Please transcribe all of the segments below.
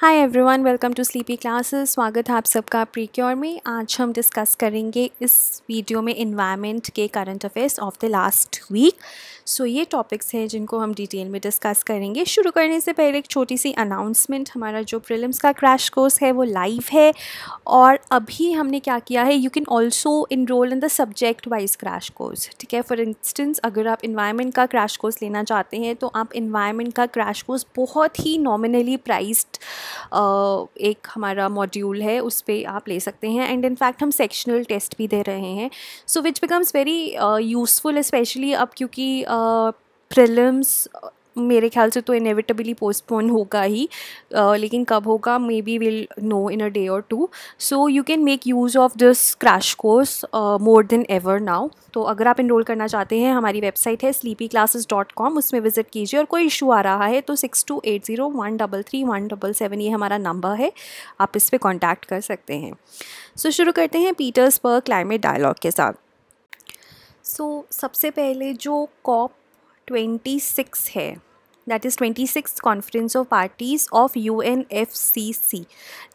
Hi everyone welcome to sleepy classes स्वागत है आप सबका प्री क्योर में आज हम डिस्कस करेंगे इस वीडियो में इन्वायरमेंट के current affairs of the last week so ये टॉपिक्स हैं जिनको हम डिटेल में डिस्कस करेंगे शुरू करने से पहले एक छोटी सी अनाउंसमेंट हमारा जो प्रिलिम्स का क्रैश कोर्स है वो लाइव है और अभी हमने क्या किया है you can also enroll in the subject wise crash course ठीक है फॉर इंस्टेंस अगर आप इन्वायरमेंट का क्रैश कोर्स लेना चाहते हैं तो आप इन्वायरमेंट का क्रैश कोर्स बहुत ही नॉमिनली प्राइज एक हमारा मॉड्यूल है उस पर आप ले सकते हैं एंड इनफैक्ट हम सेक्शनल टेस्ट भी दे रहे हैं so which becomes very useful specially अब क्योंकि प्रिलिम्स मेरे ख्याल से तो इनेविटेबली पोस्टपोन होगा ही uh, लेकिन कब होगा maybe will know in a day और two so you can make use of this crash course more than ever now तो अगर आप इनरोल करना चाहते हैं हमारी वेबसाइट है स्लीपी क्लासेस डॉट कॉम उसमें विजिट कीजिए और कोई इशू आ रहा है तो six two eight zero one double three one double seven ये हमारा नंबर है आप इस पर कॉन्टैक्ट कर सकते हैं सो so, शुरू करते हैं पीटर्स पर क्लाइमेट डायलॉग के साथ सो so, सबसे पहले जो कॉप ट्वेंटी सिक्स है that is twenty six conference of parties of U N F C C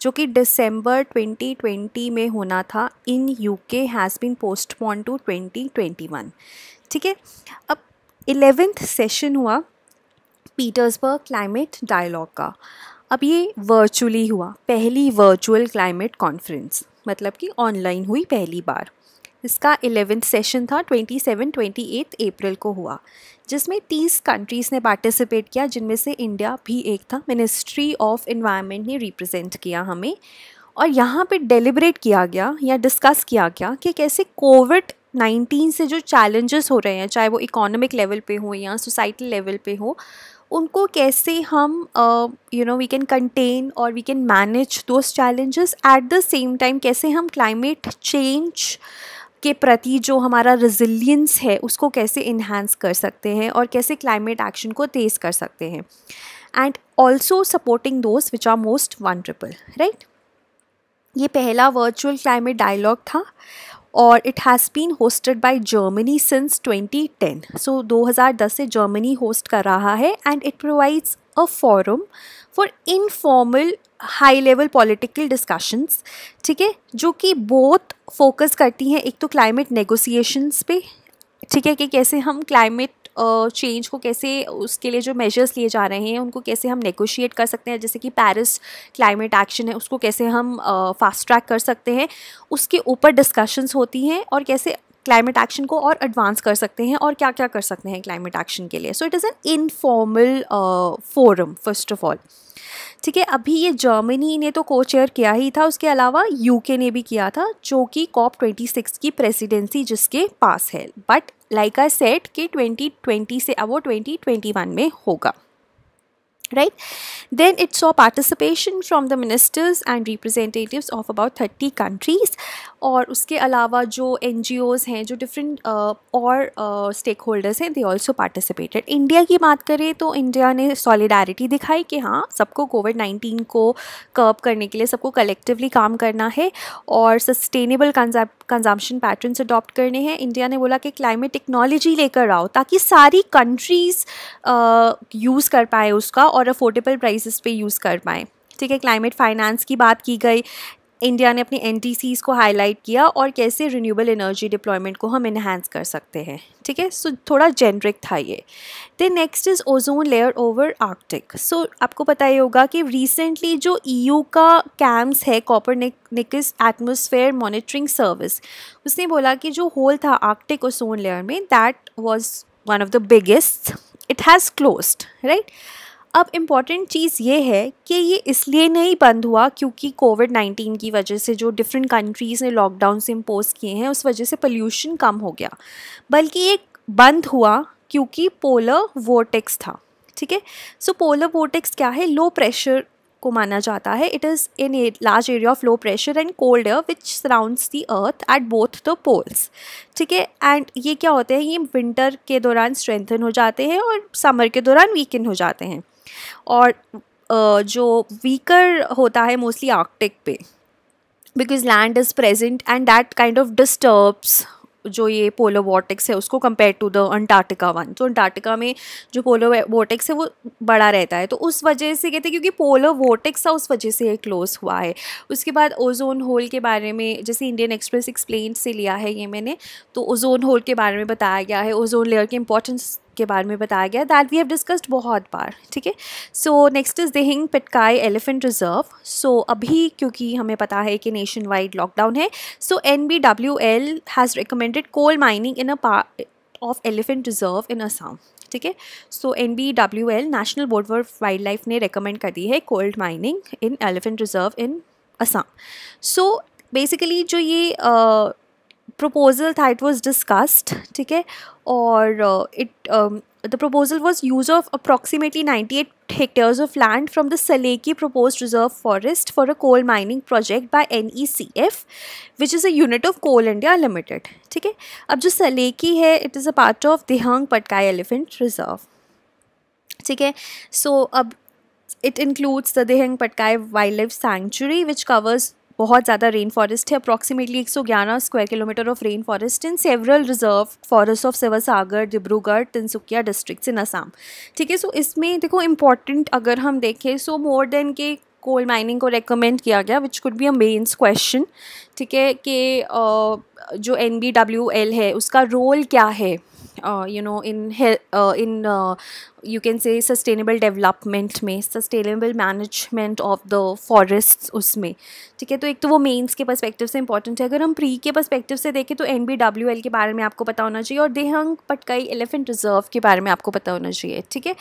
C कि डिसम्बर ट्वेंटी ट्वेंटी में होना था in U K has been postpone to twenty twenty one ठीक है अब एलेवेंथ सेशन हुआ Petersberg climate dialogue का अब ये वर्चुअली हुआ पहली वर्चुअल क्लाइमेट कॉन्फ्रेंस मतलब कि ऑनलाइन हुई पहली बार इसका एलेवेंथ सेशन था 27 28 अप्रैल को हुआ जिसमें 30 कंट्रीज़ ने पार्टिसिपेट किया जिनमें से इंडिया भी एक था मिनिस्ट्री ऑफ इन्वायरमेंट ने रिप्रेजेंट किया हमें और यहाँ पे डेलिब्रेट किया गया या डिस्कस किया गया कि कैसे कोविड नाइन्टीन से जो चैलेंजेस हो रहे हैं चाहे वो इकोनॉमिक लेवल पे हो या सोसाइटी लेवल पे हो उनको कैसे हम you know we can contain और we can manage those challenges at the same time कैसे हम क्लाइमेट चेंज के प्रति जो हमारा रेजिलियंस है उसको कैसे इन्हांस कर सकते हैं और कैसे क्लाइमेट एक्शन को तेज़ कर सकते हैं and also supporting those which are most वन ट्रिपल राइट ये पहला वर्चुअल क्लाइमेट डायलॉग था और it has been hosted by Germany since 2010 सो 2010 से जर्मनी होस्ट कर रहा है and it provides a forum for informal high level political discussions ठीक है जो कि बोथ फोकस करती हैं एक तो क्लाइमेट नेगोसिएशंस पे ठीक है कि कैसे हम क्लाइमेट चेंज को कैसे उसके लिए जो मेजर्स लिए जा रहे हैं उनको कैसे हम नेगोशिएट कर सकते हैं जैसे कि पेरिस क्लाइमेट एक्शन है उसको कैसे हम फास्ट ट्रैक कर सकते हैं उसके ऊपर डिस्कशंस होती हैं और कैसे क्लाइमेट एक्शन को और एडवांस कर सकते हैं और क्या क्या कर सकते हैं क्लाइमेट एक्शन के लिए so it is an informal forum first of all ठीक है अभी ये जर्मनी ने तो को चेयर किया ही था उसके अलावा यूके ने भी किया था जो कि कॉप ट्वेंटी सिक्स की प्रेसिडेंसी जिसके पास है बट लाइक लाइका सेट कि ट्वेंटी ट्वेंटी से अब वो ट्वेंटी ट्वेंटी वन में होगा right then it saw participation from the ministers and representatives of about 30 countries और उसके अलावा जो एन हैं जो डिफरेंट uh, और स्टेक uh, होल्डर्स हैं दे ऑल्सो पार्टिसिपेटेड इंडिया की बात करें तो इंडिया ने सॉलिडारिटी दिखाई कि हाँ सबको कोविड 19 को कर्व करने के लिए सबको कलेक्टिवली काम करना है और sustainable concept consumption patterns adopt करने हैं इंडिया ने बोला कि क्लाइमेट टेक्नोलॉजी लेकर आओ ताकि सारी कंट्रीज़ यूज़ uh, कर पाए उसका और अफोर्डेबल प्राइसेस पे यूज़ कर पाएँ ठीक है क्लाइमेट फाइनेंस की बात की गई इंडिया ने अपनी एन को हाईलाइट किया और कैसे रिन्यूएबल एनर्जी डिप्लॉयमेंट को हम इन्हांस कर सकते हैं ठीक है सो थोड़ा जेनरिक था ये then next is ozone layer over Arctic so आपको पता ही होगा कि रिसेंटली जो ई e का कैम्स है Copernicus atmosphere monitoring service उसने बोला कि जो होल था आर्कटिक ओजोन लेयर में that was one of the biggest it has close right अब इम्पॉर्टेंट चीज़ ये है कि ये इसलिए नहीं बंद हुआ क्योंकि कोविड नाइन्टीन की वजह से जो डिफरेंट कंट्रीज़ ने लॉकडाउन से इम्पोज किए हैं उस वजह से पोल्यूशन कम हो गया बल्कि ये बंद हुआ क्योंकि पोलर वोटेक्स था ठीक है सो पोलर वोटेक्स क्या है लो प्रेशर को माना जाता है it is in a large area of low pressure and cold air which surrounds the earth at both the poles ठीक है एंड ये क्या होते हैं ये विंटर के दौरान स्ट्रेंथन हो जाते हैं और समर के दौरान वीकन हो जाते हैं और जो वीकर होता है मोस्टली आर्कटिक पे because land is present and that kind of disturbs जो ये पोलो वॉटिक्स है उसको compare to the Antarctica one तो अंटार्कटिका में जो पोलो वॉटिक्स है वो बड़ा रहता है तो उस वजह से कहते हैं क्योंकि पोलो वॉटिक्स था उस वजह से ये क्लोज हुआ है उसके बाद ओजोन होल के बारे में जैसे इंडियन एक्सप्रेस एक्सप्लेन से लिया है ये मैंने तो ओजोन होल के बारे में बताया गया है ओजोन लेयर के इंपॉर्टेंस के बारे में बताया गया दैट वी हैव डिस्कस्ड बहुत बार ठीक है so next is Dihing Patkai elephant reserve so अभी क्योंकि हमें पता है कि नेशन वाइड लॉकडाउन है so N B W L has recommended coal mining in a part of elephant reserve in Assam ठीक है so N B W L national board for wildlife ने रिकमेंड कर दी है cold mining in elephant reserve in Assam so basically जो ये uh, proposal था it was discussed ठीक है और it the proposal was use of approximately ninety eight hectares of land from the Saleki propose reserve forest for a coal mining project by N E C F which is a unit of Coal India Limited ठीक है अब जो सलेकी है it is a part of Dehing Patkai elephant reserve ठीक है so अब it includes the Dehing Patkai wildlife sanctuary which covers बहुत ज़्यादा रेन फॉरेस्ट है अप्रॉक्सीमेटली एक सौ ग्यारह square kilometre of rain forest in several reserve forest of Sivasagar Dibrugarh Tinsukia district in Assam ठीक है सो इसमें देखो इम्पॉर्टेंट अगर हम देखें सो मोर देन के कोल माइनिंग को रेकमेंड किया गया which could be a mains question ठीक है कि जो एन बी डब्ल्यू एल है उसका रोल क्या है you know in in you can say sustainable development में sustainable management of the forest उसमें ठीक है तो एक तो वो मेंस के पर्सपेक्टिव से इंपॉर्टेंट है अगर हम प्री के पर्सपेक्टिव से देखें तो एन बी डब्ल्यू एल के बारे में आपको पता होना चाहिए और देहंग पटकाई एलिफेंट रिजर्व के बारे में आपको पता होना चाहिए ठीक है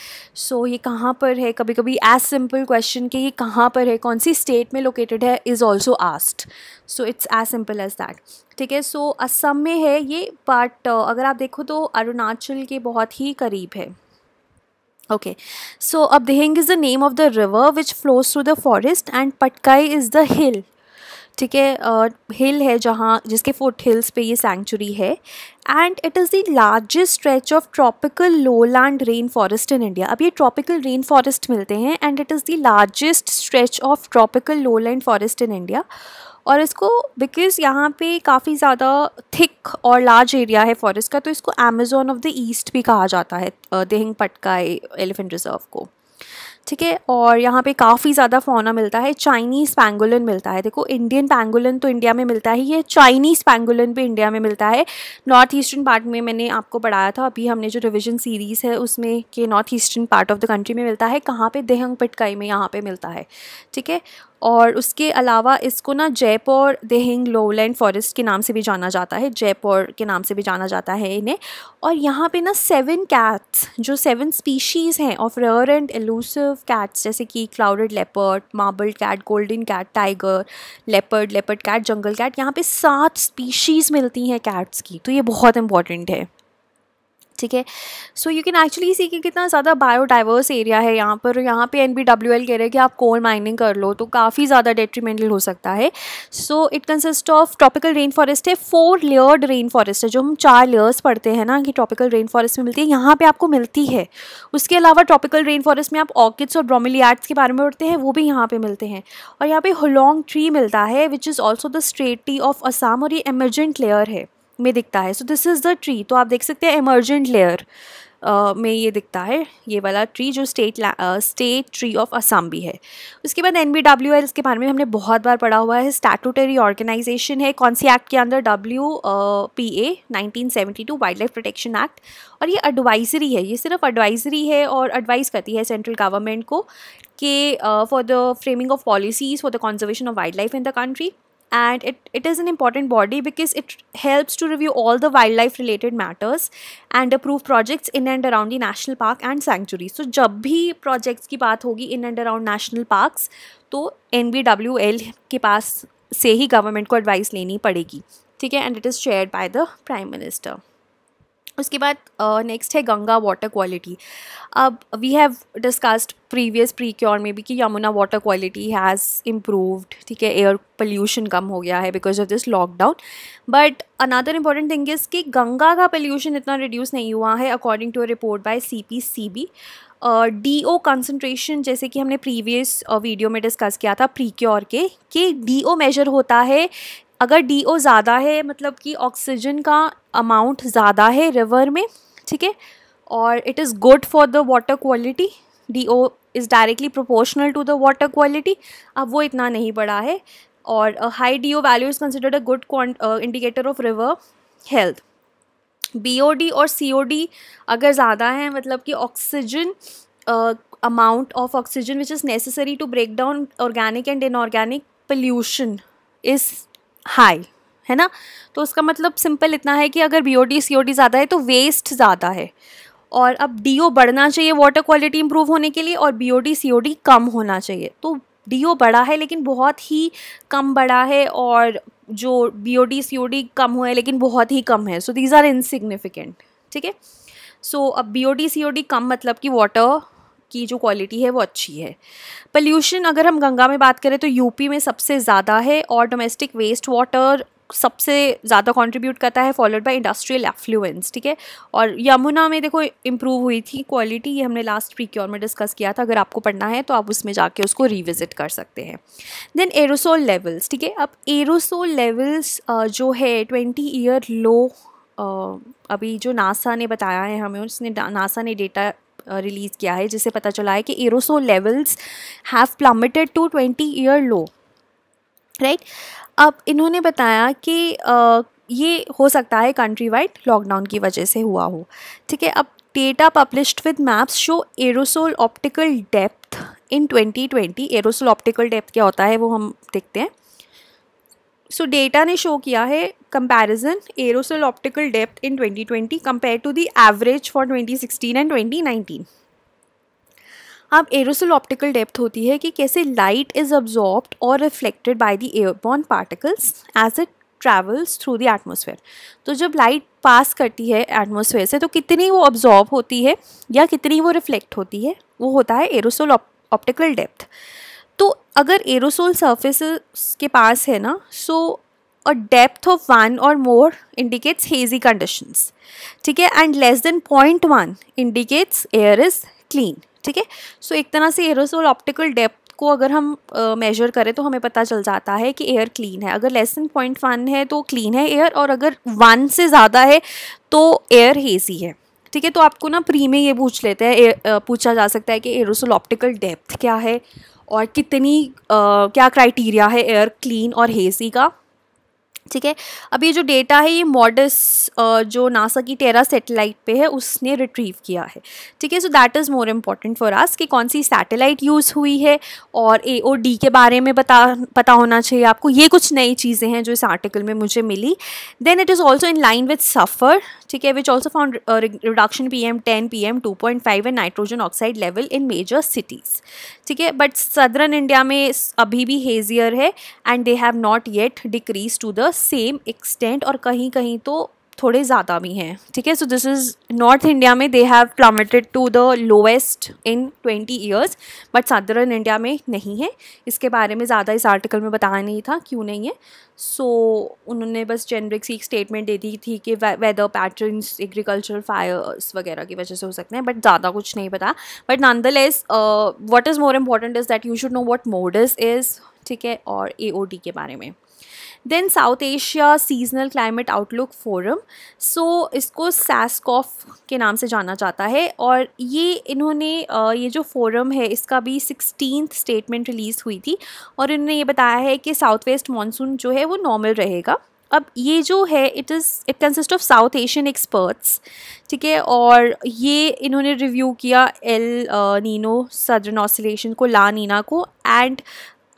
सो ये कहाँ पर है कभी कभी एज सिंपल क्वेश्चन कि ये कहाँ पर है कौन सी स्टेट में लोकेटेड है इज़ ऑल्सो आस्ट so it's as simple as that ठीक है सो असम में है ये बट uh, अगर आप देखो तो अरुणाचल के बहुत ही करीब है ओके सो अब Dehing is the name of the river which flows through the forest and Patkai is the hill ठीक है हिल है जहाँ जिसके फोर्ट हिल्स पे ये सेंचुरी है and it is the largest stretch of tropical lowland rain forest in India अब ये ट्रॉपिकल रेन फॉरेस्ट मिलते हैं and it is the largest stretch of tropical lowland forest in India और इसको because यहाँ पे काफ़ी ज़्यादा थिक और लार्ज एरिया है फॉरेस्ट का तो इसको अमेजोन ऑफ द ईस्ट भी कहा जाता है देहिंग पटका एलिफेंट रिजर्व को ठीक है और यहाँ पे काफ़ी ज़्यादा फोना मिलता है चाइनीज़ पैंगुलन मिलता है देखो इंडियन पैंगुलन तो इंडिया में मिलता ही है चाइनीज़ पेंगुलन भी इंडिया में मिलता है नॉर्थ ईस्टर्न पार्ट में मैंने आपको पढ़ाया था अभी हमने जो रिविजन सीरीज़ है उसमें के north eastern part of the country में मिलता है कहाँ पर देहंग पिटकाई में यहाँ पर मिलता है ठीक है और उसके अलावा इसको ना जयपुर देहिंग लोलैंड फॉरेस्ट के नाम से भी जाना जाता है जयपुर के नाम से भी जाना जाता है इन्हें और यहाँ पे ना सेवन कैट्स जो सेवन स्पीशीज़ हैं of rare and elusive cats जैसे कि clouded leopard marble cat golden cat tiger leopard leopard cat jungle cat यहाँ पे सात स्पीशीज़ मिलती हैं कैट्स की तो ये बहुत इंपॉर्टेंट है ठीक है so you can actually see कि कितना ज़्यादा बायोडाइवर्स एरिया है यहाँ पर यहाँ पे एन बी डब्ल्यू एल कह रहे हैं कि आप कोल माइनिंग कर लो तो काफ़ी ज़्यादा डेट्रीमेंटल हो सकता है so it consist of tropical rain forest है फोर लेयर्ड रेन फॉरेस्ट है जो हम चार लेयर्स पढ़ते हैं ना कि ट्रॉपिकल रेन फॉरेस्ट में मिलती है यहाँ पर आपको मिलती है उसके अलावा ट्रॉपिकल रेन फॉरेस्ट में आप ऑर्किड्स और ब्रोमिलियाड्स के बारे में पढ़ते हैं वो भी यहाँ पर मिलते हैं और यहाँ पर होलोंग ट्री मिलता है which is also the state tree of Assam और ये एमरजेंट लेयर है में दिखता है so this is the tree तो आप देख सकते हैं एमर्जेंट लेयर Uh, में ये दिखता है ये वाला ट्री जो state state tree of Assam भी है उसके बाद एन बी डब्ल्यू एल इसके बारे में हमने बहुत बार पढ़ा हुआ है स्टैटूटरी ऑर्गेनाइजेशन है कौन सी एक्ट के अंदर W P A nineteen seventy two wildlife protection act और ये एडवाइजरी है ये सिर्फ एडवाइजरी है और एडवाइस करती है सेंट्रल गवर्नमेंट को कि for the framing of policies for the conservation of wildlife in the country and it, it is an important body because it helps to review all the wildlife related matters and approve projects in and around the national park and sanctuary. So जब भी projects की बात होगी in and around national parks तो NBWL के पास से ही government को advice लेनी पड़ेगी ठीक है and it is shared by the prime minister. उसके बाद नेक्स्ट uh, है गंगा वाटर क्वालिटी अब we have discussed previous precure में भी कि Yamuna water quality has improved ठीक है एयर पोल्यूशन कम हो गया है because of this lockdown but another important thing is कि गंगा का पोल्यूशन इतना रिड्यूस नहीं हुआ है according to a report by C P C B D O concentration जैसे कि हमने प्रीवियस वीडियो में डिस्कस किया था प्री क्योर के कि डी ओ मेजर होता है अगर डी ओ ज़्यादा है मतलब कि ऑक्सीजन का अमाउंट ज़्यादा है रिवर में ठीक है और it is good for the water quality D O is directly proportional to the water quality अब वो इतना नहीं बढ़ा है और high D O value is considered a good indicator of river health B O D और C O D अगर ज़्यादा है मतलब कि oxygen amount of oxygen which is necessary to break down organic and inorganic pollution is high है ना तो उसका मतलब सिंपल इतना है कि अगर B O D C O D ज़्यादा है तो वेस्ट ज़्यादा है और अब डी ओ बढ़ना चाहिए वाटर क्वालिटी इंप्रूव होने के लिए और B O D C O D कम होना चाहिए तो डी ओ बढ़ा है लेकिन बहुत ही कम बढ़ा है और जो B O D C O D कम हुआ है लेकिन बहुत ही कम है सो दीज आर इनसिग्निफिकेंट ठीक है सो अब B O D C O D कम मतलब कि वाटर की जो क्वालिटी है वो अच्छी है पल्यूशन अगर हम गंगा में बात करें तो यूपी में सबसे ज़्यादा है और डोमेस्टिक वेस्ट वाटर सबसे ज़्यादा कंट्रीब्यूट करता है फॉलोड बाय इंडस्ट्रियल एफ्लुएंस ठीक है और यमुना में देखो इम्प्रूव हुई थी क्वालिटी ये हमने लास्ट प्रीक्योर में डिस्कस किया था अगर आपको पढ़ना है तो आप उसमें जाके उसको रिविज़िट कर सकते हैं देन एरोसोल लेवल्स ठीक है अब एरोसोल लेवल्स जो है ट्वेंटी ईयर लो अभी जो नासा ने बताया है हमें उसने नासा ने डेटा रिलीज़ किया है जिससे पता चला है कि aerosol levels have plummeted to twenty year low right अब इन्होंने बताया कि ये हो सकता है कंट्री वाइड लॉकडाउन की वजह से हुआ हो ठीक है अब data published with maps show aerosol optical depth in 2020 aerosol optical depth क्या होता है वो हम देखते हैं सो डेटा ने शो किया है comparison aerosol optical depth in 2020 compare to the average for 2016 and 2019 अब एरोसोल ऑप्टिकल डेप्थ होती है कि कैसे लाइट इज ऑब्जॉर्ब और reflected by the airborne particles as it travels through the atmosphere तो जब लाइट पास करती है एटमोसफेयर से तो कितनी वो ऑब्जॉर्ब होती है या कितनी वो रिफ्लेक्ट होती है वो होता है एरोसोल ऑप्टिकल डेप्थ तो अगर एरोसोल सर्फेस के पास है ना so a depth of one or more indicates hazy conditions ठीक है and less than point one indicates air is clean ठीक है सो एक तरह से एरोसोल ऑप्टिकल डेप्थ को अगर हम मेजर uh, करें तो हमें पता चल जाता है कि एयर क्लीन है अगर लेस देन पॉइंट वन है तो क्लीन है एयर और अगर वन से ज़्यादा है तो एयर हेजी है ठीक है तो आपको ना प्री में ये पूछ लेते हैं पूछा जा सकता है कि एरोसोल ऑप्टिकल डेप्थ क्या है और कितनी आ, क्या क्राइटेरिया है एयर क्लीन और हेसी का ठीक है अब ये जो डेटा है ये मॉडस जो नासा की टेरा सेटेलाइट पे है उसने रिट्रीव किया है ठीक है so that is more important for us कि कौन सी सैटेलाइट यूज़ हुई है और ए ओ डी के बारे में बता पता होना चाहिए आपको ये कुछ नई चीज़ें हैं जो इस आर्टिकल में मुझे मिली then it is also in line with SAFAR ठीक है which also found reduction P M ten P M two point five and nitrogen oxide level in major cities ठीक है बट सदर्न इंडिया में अभी भी हेजियर है and they have not yet decrease to the same extent और कहीं कहीं तो थोड़े ज़्यादा भी हैं ठीक है so this is north India में they have plummeted to the lowest in twenty years but साधारण इंडिया में नहीं है इसके बारे में ज़्यादा इस आर्टिकल में बताया नहीं था क्यों नहीं है सो so, उन्होंने बस जेनरिक सी एक स्टेटमेंट दे दी थी कि वेदर पैटर्न्स एग्रीकल्चरल फायर्स वगैरह की वजह से हो सकते हैं बट ज़्यादा कुछ नहीं पता but nonetheless what is more important is that you should know what MODIS is ठीक है और ए के बारे में then South Asia seasonal climate outlook forum so इसको सैसकॉफ के नाम से जाना जाता है और ये इन्होंने ये जो फोरम है इसका भी सिक्सटीन स्टेटमेंट रिलीज़ हुई थी और इन्होंने ये बताया है कि साउथ वेस्ट मानसून जो है वो नॉर्मल रहेगा अब ये जो है it is it consist of South Asian experts ठीक है और ये इन्होंने रिव्यू किया एल नीनो सदरन ऑसिलेशन को ला नीना को एंड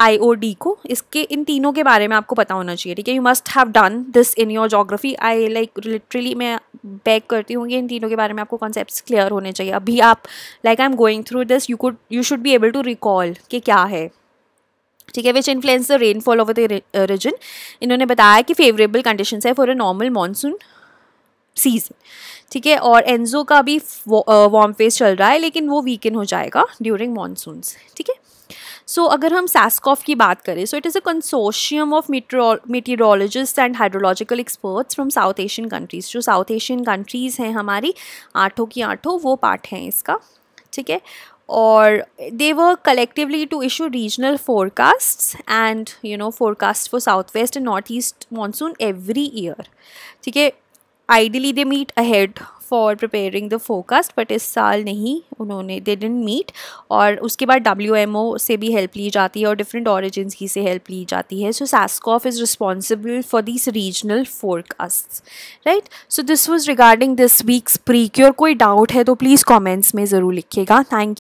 आई ओ डी को इसके इन तीनों के बारे में आपको पता होना चाहिए ठीक है you must have done this in your geography I like literally मैं बैक करती हूँ कि इन तीनों के बारे में आपको कॉन्सेप्ट क्लियर होने चाहिए अभी आप like I am going through this you could you should be able to recall कि क्या है ठीक है which influence the rainfall of the region इन्होंने बताया कि फेवरेबल कंडीशन है for a normal monsoon season ठीक है और एनजो का भी वार्म फेस चल रहा है लेकिन वो वीकेंड हो जाएगा ड्यूरिंग मानसून ठीक है सो अगर हम सैसकॉफ की बात करें so it is a consortium of meteorologist and hydrological experts from South Asian countries जो साउथ एशियन कंट्रीज हैं हमारी आठों की आठों वो पार्ट हैं इसका ठीक है और they endeavour collectively to issue regional forecast and you know forecast for south west and north east monsoon every year ठीक है ideally they meet ahead for preparing the forecast but इस साल नहीं उन्होंने दे डेंट मीट और उसके बाद W M O से भी हेल्प ली जाती है और डिफरेंट ऑरिजिन की से हेल्प ली जाती है so SASCOF is responsible for this regional forecast right so this was regarding this week's precure कोई डाउट है तो प्लीज़ कॉमेंट्स में ज़रूर लिखिएगा थैंक यू